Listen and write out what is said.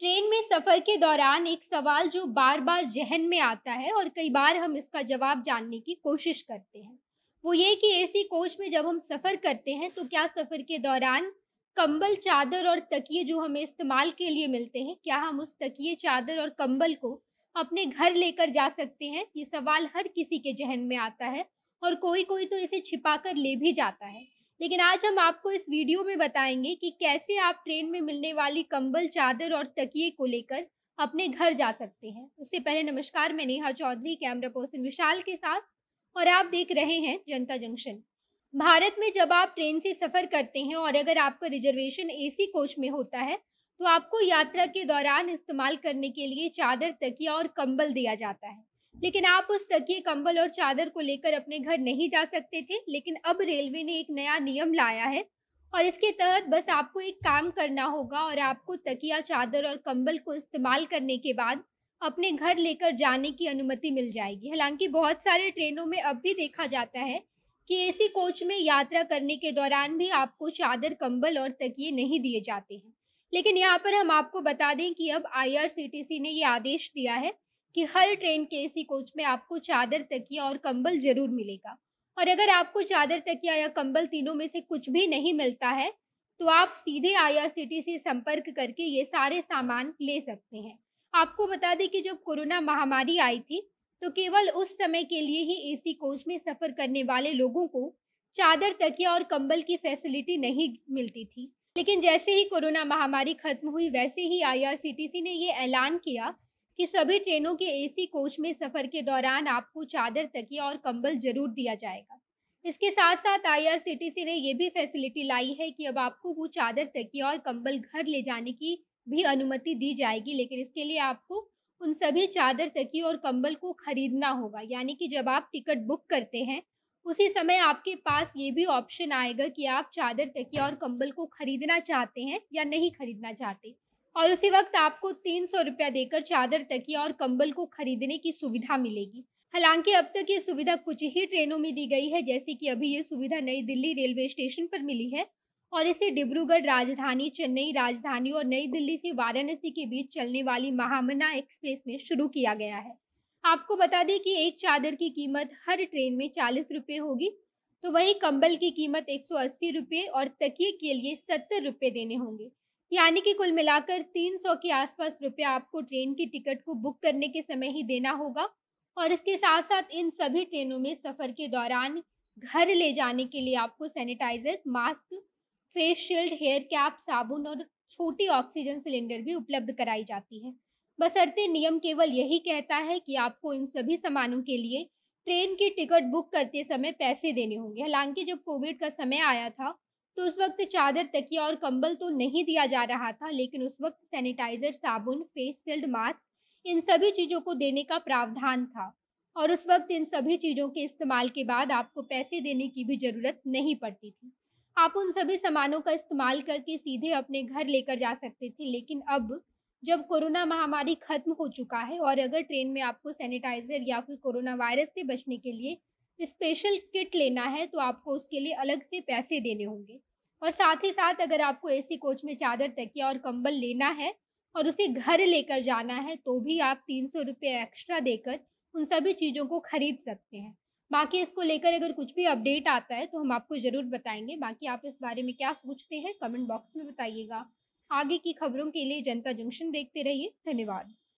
train में सफ़र के दौरान एक सवाल जो बार बार जहन में आता है और कई बार हम इसका जवाब जानने की कोशिश करते हैं वो ये कि एसी कोच में जब हम सफ़र करते हैं तो क्या सफ़र के दौरान कंबल चादर और तकिए जो हमें इस्तेमाल के लिए मिलते हैं क्या हम उस तकिए चादर और कंबल को अपने घर लेकर जा सकते हैं ये सवाल हर किसी के जहन में आता है और कोई कोई तो इसे छिपा कर ले भी जाता है लेकिन आज हम आपको इस वीडियो में बताएंगे कि कैसे आप ट्रेन में मिलने वाली कंबल चादर और तकिए को लेकर अपने घर जा सकते हैं उससे पहले नमस्कार मैं नेहा चौधरी कैमरा पर्सन विशाल के साथ और आप देख रहे हैं जनता जंक्शन भारत में जब आप ट्रेन से सफ़र करते हैं और अगर आपका रिजर्वेशन एसी कोच में होता है तो आपको यात्रा के दौरान इस्तेमाल करने के लिए चादर तकिया और कंबल दिया जाता है लेकिन आप उस तकिए कंबल और चादर को लेकर अपने घर नहीं जा सकते थे लेकिन अब रेलवे ने एक नया नियम लाया है और इसके तहत बस आपको एक काम करना होगा और आपको तकिया चादर और कंबल को इस्तेमाल करने के बाद अपने घर लेकर जाने की अनुमति मिल जाएगी हालांकि बहुत सारे ट्रेनों में अब भी देखा जाता है कि एसी कोच में यात्रा करने के दौरान भी आपको चादर कंबल और तकिए नहीं दिए जाते हैं लेकिन यहाँ पर हम आपको बता दें कि अब आईआरसीटीसी ने ये आदेश दिया है कि हर ट्रेन के एसी कोच में आपको चादर तकिया और कंबल जरूर मिलेगा और अगर आपको चादर तकिया या कंबल तीनों में से कुछ भी नहीं मिलता है तो आप सीधे आईआरसीटी से संपर्क करके ये सारे सामान ले सकते हैं आपको बता दें कि जब कोरोना महामारी आई थी तो केवल उस समय के लिए ही एसी कोच में सफ़र करने वाले लोगों को चादर तकिया और कंबल की फैसिलिटी नहीं मिलती थी लेकिन जैसे ही कोरोना महामारी खत्म हुई वैसे ही आईआरसीटीसी ने ये ऐलान किया कि सभी ट्रेनों के एसी कोच में सफर के दौरान आपको चादर तकिया और कंबल जरूर दिया जाएगा इसके साथ साथ आईआरसीटीसी ने यह भी फैसिलिटी लाई है कि अब आपको वो चादर तकिया और कंबल घर ले जाने की भी अनुमति दी जाएगी लेकिन इसके लिए आपको उन सभी चादर तकिया और कंबल को खरीदना होगा यानी कि जब आप टिकट बुक करते हैं उसी समय आपके पास ये भी ऑप्शन आएगा कि आप चादर तकिया और कंबल को खरीदना चाहते हैं या नहीं खरीदना चाहते और उसी वक्त आपको तीन सौ रुपया देकर चादर तकिया और कंबल को खरीदने की सुविधा मिलेगी हालांकि अब तक ये सुविधा कुछ ही ट्रेनों में दी गई है जैसे कि अभी ये सुविधा नई दिल्ली रेलवे स्टेशन पर मिली है और इसे डिब्रूगढ़ राजधानी चेन्नई राजधानी और नई दिल्ली से वाराणसी के बीच चलने वाली महामना एक्सप्रेस में शुरू किया गया है आपको बता दें कि एक चादर की कीमत हर ट्रेन में चालीस रुपये होगी तो वही कंबल की कीमत एक सौ अस्सी रुपये और तकिए के लिए सत्तर रुपये देने होंगे यानी कि कुल मिलाकर 300 के आसपास रुपया आपको ट्रेन की टिकट को बुक करने के समय ही देना होगा और इसके साथ साथ इन सभी ट्रेनों में सफ़र के दौरान घर ले जाने के लिए आपको sanitizer mask face shield hair cap साबुन और छोटी ऑक्सीजन सिलेंडर भी उपलब्ध कराई जाती है बसरते नियम केवल यही कहता है कि आपको इन सभी सामानों के लिए ट्रेन की टिकट बुक करते समय पैसे देने होंगे हालांकि जब कोविड का समय आया था तो उस वक्त चादर तकिया और कंबल तो नहीं दिया जा रहा था लेकिन उस वक्त सैनिटाइजर साबुन फेस शील्ड मास्क इन सभी चीज़ों को देने का प्रावधान था और उस वक्त इन सभी चीज़ों के इस्तेमाल के बाद आपको पैसे देने की भी ज़रूरत नहीं पड़ती थी आप उन सभी सामानों का इस्तेमाल करके सीधे अपने घर लेकर जा सकते थे लेकिन अब जब कोरोना महामारी खत्म हो चुका है और अगर ट्रेन में आपको सैनिटाइजर या फिर कोरोना वायरस से बचने के लिए स्पेशल किट लेना है तो आपको उसके लिए अलग से पैसे देने होंगे और साथ ही साथ अगर आपको एसी कोच में चादर तकिया और कंबल लेना है और उसे घर लेकर जाना है तो भी आप तीन सौ रुपये एक्स्ट्रा देकर उन सभी चीज़ों को खरीद सकते हैं बाकी इसको लेकर अगर कुछ भी अपडेट आता है तो हम आपको ज़रूर बताएंगे बाकी आप इस बारे में क्या सोचते हैं कमेंट बॉक्स में बताइएगा आगे की खबरों के लिए जनता जंक्शन देखते रहिए धन्यवाद